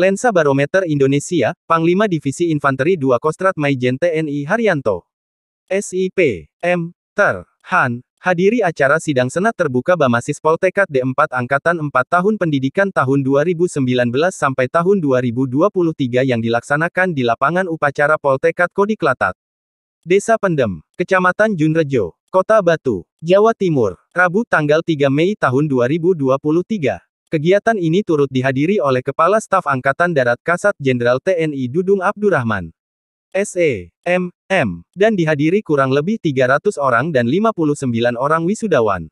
Lensa Barometer Indonesia, Panglima Divisi Infanteri 2 Kostrat Maijen TNI Haryanto. SIP, M, Ter, Han, hadiri acara sidang senat terbuka Bamasis Poltekad D4 Angkatan 4 Tahun Pendidikan tahun 2019 sampai tahun 2023 yang dilaksanakan di lapangan upacara Poltekad Kodiklatat, Desa Pendem, Kecamatan Junrejo, Kota Batu, Jawa Timur, Rabu tanggal 3 Mei tahun 2023. Kegiatan ini turut dihadiri oleh Kepala Staf Angkatan Darat Kasat Jenderal TNI Dudung Abdurrahman. SE, M, M, dan dihadiri kurang lebih 300 orang dan 59 orang wisudawan.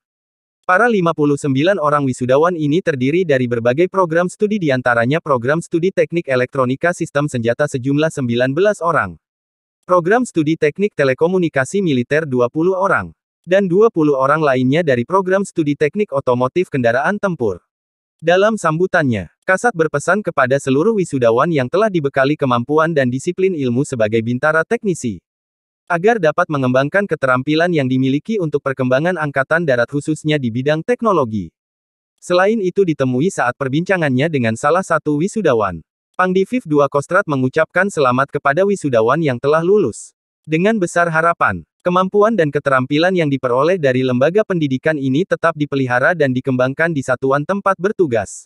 Para 59 orang wisudawan ini terdiri dari berbagai program studi diantaranya program studi teknik elektronika sistem senjata sejumlah 19 orang. Program studi teknik telekomunikasi militer 20 orang. Dan 20 orang lainnya dari program studi teknik otomotif kendaraan tempur. Dalam sambutannya, Kasat berpesan kepada seluruh wisudawan yang telah dibekali kemampuan dan disiplin ilmu sebagai bintara teknisi, agar dapat mengembangkan keterampilan yang dimiliki untuk perkembangan angkatan darat khususnya di bidang teknologi. Selain itu ditemui saat perbincangannya dengan salah satu wisudawan. Pangdivif II Kostrat mengucapkan selamat kepada wisudawan yang telah lulus. Dengan besar harapan, Kemampuan dan keterampilan yang diperoleh dari lembaga pendidikan ini tetap dipelihara dan dikembangkan di satuan tempat bertugas.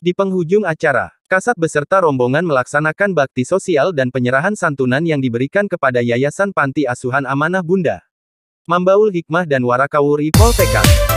Di penghujung acara, Kasat beserta rombongan melaksanakan bakti sosial dan penyerahan santunan yang diberikan kepada Yayasan Panti Asuhan Amanah Bunda. Mambaul Hikmah dan Warakawuri Poltekat.